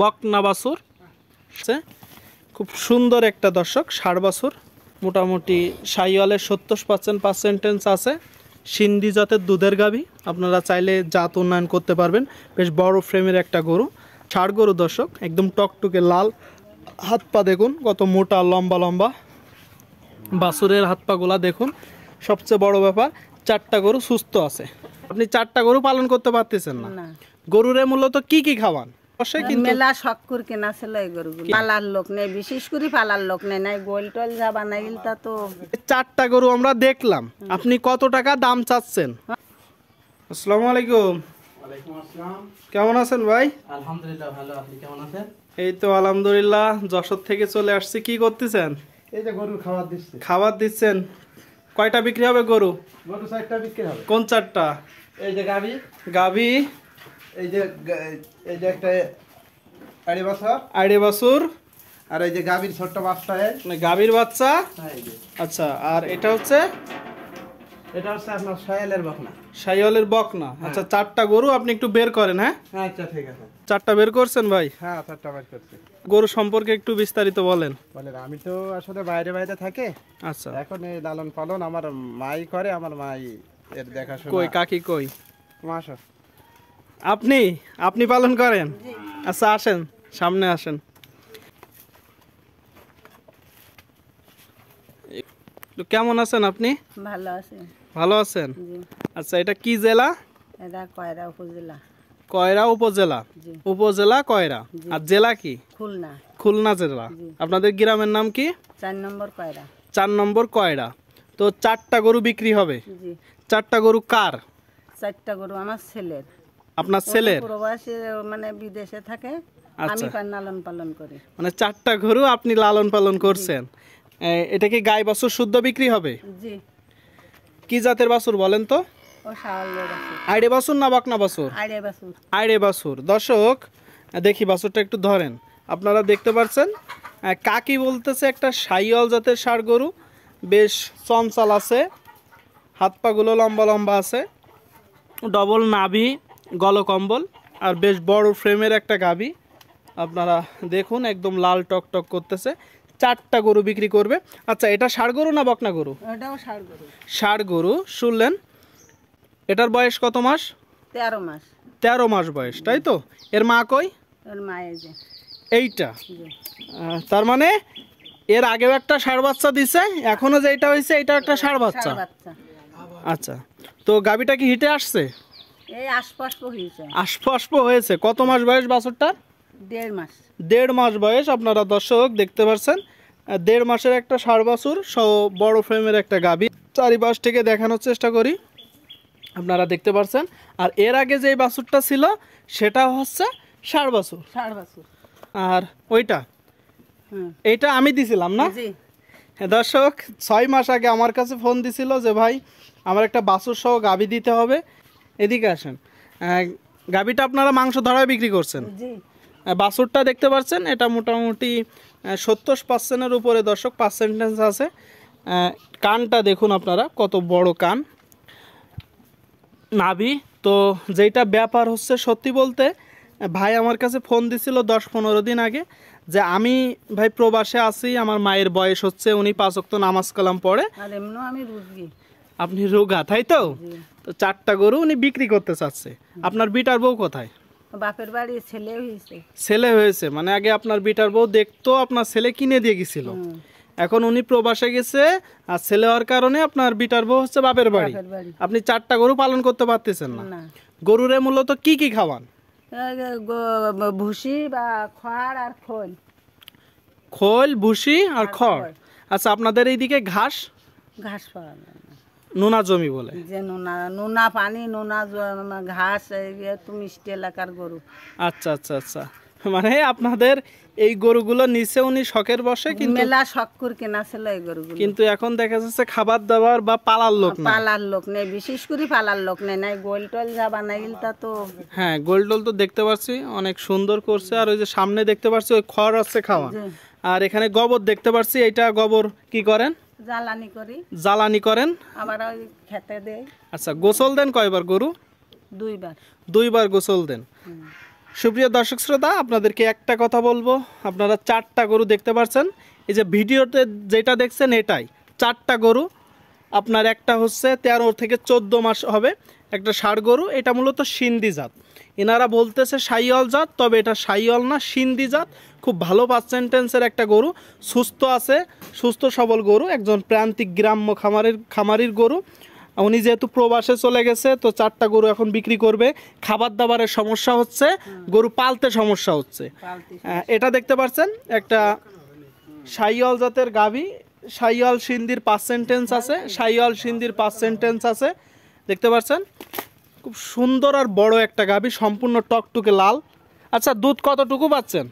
বকনা বাসুর খুব সুন্দর একটা দর্শক ষাট বাসুর মোটামুটি সাইওয়ালের সত্তর পার্সেন্ট পার্সেন্টেন্স আছে সিন্ধি জাতের দুধের গাভী আপনারা চাইলে জাত উন্নয়ন করতে পারবেন বেশ বড় ফ্রেমের একটা গরু ষাড় গরু দর্শক একদম টকটকে লাল হাত পা দেখুন কত মোটা লম্বা লম্বা বাসুরের হাত পাগুলা দেখুন সবচেয়ে বড় ব্যাপার চারটা গরু সুস্থ আছে আপনি চারটা গরু পালন করতে পারতেছেন না গরুরে মূলত কি কি খাওয়ান মেলা শখ কেনা ছিল এই গরুগুলো পালার লোক নেই বিশেষ করে পালার লোক নেই নাই গোল টোল যা বানাইল তা তো চারটা গরু আমরা দেখলাম আপনি কত টাকা দাম চাচ্ছেন আসসালামু আলাইকুম কেমন আছেন ভাই আলহামদুলিল্লাহ ভালো আপনি কেমন আছেন এই তো আলহামদুলিল্লাহ যশোর থেকে চলে আসছি কি করতেছেন এই যে গরুর খাবার দিচ্ছেন খাবার দিচ্ছেন কয়টা বিক্রি হবে গরু গরু চারটা বিক্রি হবে কোন চারটা এই যে গাভী গাভী এই যে এই যে একটা আর এই যে গাভীর ছোট্ট মানে গাভীর বাচ্চা হ্যাঁ, আচ্ছা আর এটা হচ্ছে এটা হচ্ছে আপনার হ্যাঁ। আচ্ছা চারটা গরু আপনি একটু বের করেন হ্যাঁ আচ্ছা ঠিক আছে চারটা বের করছেন ভাই হ্যাঁ চারটা গরু সম্পর্কে একটু বিস্তারিত বলেন আমি তো আসলে বাইরে বাইরে থাকে আচ্ছা এখন এই লালন পালন আমার মাই করে আমার মাই এর দেখা কই কাকি কই মাসো আপনি আপনি পালন করেন আচ্ছা আসেন সামনে আসেন কেমন আছেন আপনি ভালো আছেন ভালো আছেন আচ্ছা এটা কি জেলা এটা কয়রা উপজেলা কয়রা উপজেলা উপজেলা কয়রা আর জেলা কি খুলনা খুলনা জেলা আপনাদের গ্রামের নাম কি চার নম্বর কয়রা চার নম্বর কয়রা তো চারটা গরু বিক্রি হবে চারটা গরু কার চারটা গরু আমার ছেলের আপনার ছেলের মানে বিদেশে থাকে আমি লালন আচ্ছা। পালন করি মানে চারটা গরু আপনি লালন পালন করছেন এটা কি গাই বাছুর শুদ্ধ বিক্রি হবে জি কি জাতের বাছুর বলেন তো আইড়ে বাছুর না বাকনা বাছুর আইড়ে বাছুর দর্শক দেখি বাছুরটা একটু ধরেন আপনারা দেখতে পাচ্ছেন কাকি বলতেছে একটা সাইওয়াল জাতের ষাড় গরু বেশ চঞ্চল আছে হাত পাগুলো লম্বা লম্বা আছে ডবল নাভি গলকম্বল আর বেশ বড় ফ্রেমের একটা গাবি আপনারা দেখুন একদম লাল টক টক করতেছে চারটা গরু বিক্রি করবে আচ্ছা এটা ষাড় গরু না বকনা গরু ষাড় গরু গরু শুনলেন এটার বয়স কত মাস তেরো মাস তেরো মাস বয়স তাই তো এর মা কই মা এইটা তার মানে এর আগেও একটা ষাড় বাচ্চা দিছে এখনও যেটা হয়েছে এটা একটা ষাড় বাচ্চা আচ্ছা তো গাবিটা কি হিটে আসছে এই হয়েছে কত মাস বয়স বাছরটার দেড় মাস দেড় মাস বয়স আপনারা দর্শক দেখতে পাচ্ছেন দেড় মাসের একটা ষাড় বাছুর সহ বড় ফ্রেমের একটা গাবি চারিপাশ থেকে দেখানোর চেষ্টা করি আপনারা দেখতে পাচ্ছেন আর এর আগে যে বাছুরটা ছিল সেটা হচ্ছে ষাড় বাছুর ষাড় বাছুর আর ওইটা এটা আমি দিছিলাম না হ্যাঁ, দর্শক ছয় মাস আগে আমার কাছে ফোন দিছিল যে ভাই আমার একটা বাছুর সহ গাবি দিতে হবে এদিকে আসেন গাবিটা আপনারা মাংস ধরায় বিক্রি করছেন বাছুরটা দেখতে পাচ্ছেন এটা মোটামুটি সত্তর পার্সেন্টের উপরে দর্শক পার্সেন্টেজ আছে কানটা দেখুন আপনারা কত বড় কান নাভি তো যেটা ব্যাপার হচ্ছে সত্যি বলতে ভাই আমার কাছে ফোন দিছিল দশ পনেরো দিন আগে যে আমি ভাই প্রবাসে আছি আমার মায়ের বয়স হচ্ছে উনি পাঁচক্ত নামাজ কালাম পড়ে আপনি রোগা তাই তো চারটা গরু উনি বিক্রি করতে চাচ্ছে আপনার বিটার বউ কোথায় বাপের বাড়ি ছেলে হয়েছে ছেলে হয়েছে মানে আগে আপনার বিটার বউ দেখতো আপনার ছেলে কিনে দিয়ে গেছিল এখন উনি প্রবাসে গেছে আর ছেলে হওয়ার কারণে আপনার বিটার বউ হচ্ছে বাপের বাড়ি আপনি চারটা গরু পালন করতে পারতেছেন না গরুরে মূলত কি কি খাওয়ান ভুসি বা খড় আর খোল খোল ভুসি আর খড় আচ্ছা আপনাদের এইদিকে ঘাস ঘাস পাওয়া নোনা জমি বলে যে নোনা নোনা পানি নোনা ঘাস একটু মিষ্টি এলাকার গরু আচ্ছা আচ্ছা আচ্ছা মানে আপনাদের এই গরুগুলো নিচে উনি শখের বসে কিন্তু মেলা শখ করে কেনা ছিল এই গরুগুলো কিন্তু এখন দেখা যাচ্ছে খাবার দাবার বা পালার লোক না পালার লোক নেই বিশেষ করে পালার লোক নেই নাই গোল টোল যা বানাইল তা তো হ্যাঁ গোল টোল তো দেখতে পাচ্ছি অনেক সুন্দর করছে আর ওই যে সামনে দেখতে পাচ্ছি ওই খড় আছে খাওয়া আর এখানে গোবর দেখতে পাচ্ছি এটা গোবর কি করেন জ্বালানি করি জ্বালানি করেন আবার ওই খেতে দেই আচ্ছা গোসল দেন কয়বার গরু দুইবার দুইবার গোসল দেন সুপ্রিয় দর্শক শ্রোতা আপনাদেরকে একটা কথা বলবো আপনারা চারটা গরু দেখতে পাচ্ছেন এই যে ভিডিওতে যেটা দেখছেন এটাই চারটা গরু আপনার একটা হচ্ছে তেরো থেকে চোদ্দো মাস হবে একটা ষাড় গরু এটা মূলত সিন্দি জাত এনারা বলতেছে সাইয়ল জাত তবে এটা সাইয়ল না সিন্ধি জাত খুব ভালো পার্সেন্টেন্সের একটা গরু সুস্থ আছে সুস্থ সবল গরু একজন প্রান্তিক গ্রাম্য খামারের খামারির গরু উনি যেহেতু প্রবাসে চলে গেছে তো চারটা গরু এখন বিক্রি করবে খাবার দাবারের সমস্যা হচ্ছে গরু পালতে সমস্যা হচ্ছে এটা দেখতে পাচ্ছেন একটা সাইয়ল জাতের গাভী সাইয়াল সিন্দির পাঁচ সেন্টেন্স আছে সাইয়াল সিন্দির পাঁচ সেন্টেন্স আছে দেখতে পাচ্ছেন খুব সুন্দর আর বড় একটা গাবি সম্পূর্ণ টকটুকে লাল আচ্ছা দুধ কতটুকু পাচ্ছেন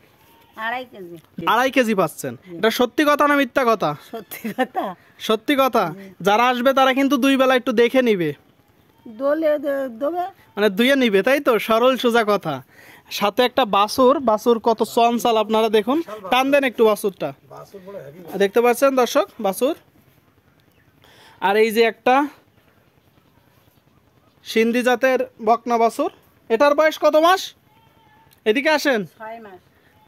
আড়াই কেজি পাচ্ছেন এটা সত্যি কথা না মিথ্যা কথা সত্যি কথা সত্যি কথা যারা আসবে তারা কিন্তু দুই বেলা একটু দেখে নিবে মানে ধুয়ে নিবে তাই তো সরল সোজা কথা সাথে একটা বাসুর বাসুর কত চঞ্চাল আপনারা দেখুন টান দেন একটু বাসুরটা দেখতে পাচ্ছেন দর্শক বাসুর আর এই যে একটা সিন্ধি জাতের বকনা বাসুর এটার বয়স কত মাস এদিকে আসেন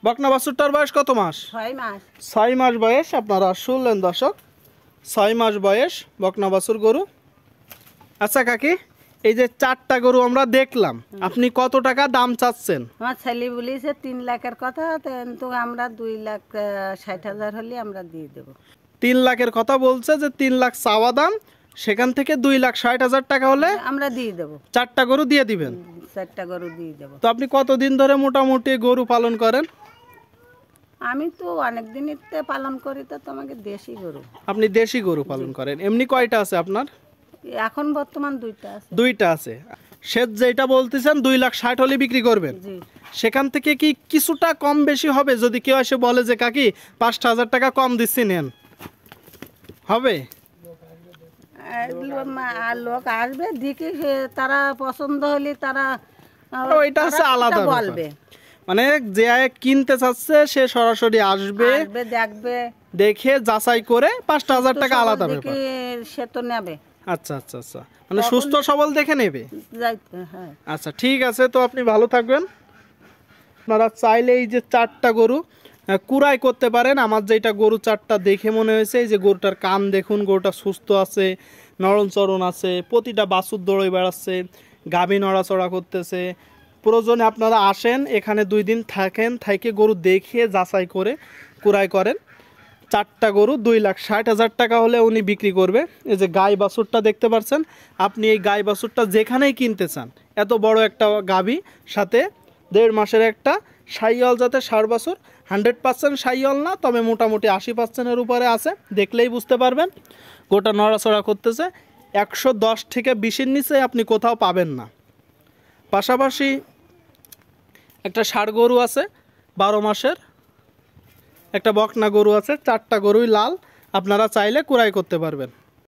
বকনা বাসুরটার বয়স কত মাস ছয় মাস বয়স আপনারা শুনলেন দর্শক ছয় মাস বয়স বকনা বাসুর গরু আচ্ছা কাকি এই যে চারটা গরু আমরা দেখলাম আপনি কত টাকা দাম চাচ্ছেন আমার ছেলে বলেছে তিন লাখের কথা কিন্তু আমরা দুই লাখ ষাট হাজার হলে আমরা দিয়ে দেব তিন লাখের কথা বলছে যে তিন লাখ চাওয়া দাম সেখান থেকে দুই লাখ ষাট হাজার টাকা হলে আমরা দিয়ে দেবো চারটা গরু দিয়ে দিবেন চারটা গরু দিয়ে দেবো তো আপনি কতদিন ধরে মোটামুটি গরু পালন করেন আমি তো অনেক দিনই পালন করি তো তোমাকে দেশি গরু আপনি দেশি গরু পালন করেন এমনি কয়টা আছে আপনার এখন বর্তমান দুইটা আছে দুইটা আছে সে যেটা বলতেছেন দুই লাখ ষাট হলে বিক্রি করবেন সেখান থেকে কি কিছুটা কম বেশি হবে যদি কেউ এসে বলে যে কাকি পাঁচটা হাজার টাকা কম দিচ্ছি নেন হবে লোক আসবে দেখি তারা পছন্দ হলে তারা ওইটা হচ্ছে আলাদা বলবে মানে যে কিনতে চাচ্ছে সে সরাসরি আসবে দেখবে দেখে যাচাই করে পাঁচটা হাজার টাকা আলাদা সে তো নেবে আচ্ছা আচ্ছা আচ্ছা মানে সুস্থ সবল দেখে নেবে হ্যাঁ। আচ্ছা ঠিক আছে তো আপনি ভালো থাকবেন আপনারা চাইলে এই যে চারটা গরু কুড়াই করতে পারেন আমার যেটা গরু চারটা দেখে মনে হয়েছে এই যে গরুটার কান দেখুন গরুটা সুস্থ আছে নরণচরণ আছে প্রতিটা বাসুর দৌড়ে বেড়াচ্ছে গাভী নড়াচড়া করতেছে প্রয়োজনে আপনারা আসেন এখানে দুই দিন থাকেন থাইকে গরু দেখে যাচাই করে কুড়াই করেন চারটা গরু দুই লাখ ষাট হাজার টাকা হলে উনি বিক্রি করবে এই যে গাই বাছুরটা দেখতে পাচ্ছেন আপনি এই গাই বাছুরটা যেখানেই কিনতে চান এত বড় একটা গাভী সাথে দেড় মাসের একটা সাইয়ল যাতে সার বাছুর হান্ড্রেড পার্সেন্ট সাইয়ল না তবে মোটামুটি আশি পার্সেন্টের উপরে আছে দেখলেই বুঝতে পারবেন গোটা নড়াচড়া করতেছে একশো দশ থেকে বিশের নিচে আপনি কোথাও পাবেন না পাশাপাশি একটা ষাড় গরু আছে বারো মাসের একটা বকনা গরু আছে চারটা গরুই লাল আপনারা চাইলে কুরাই করতে পারবেন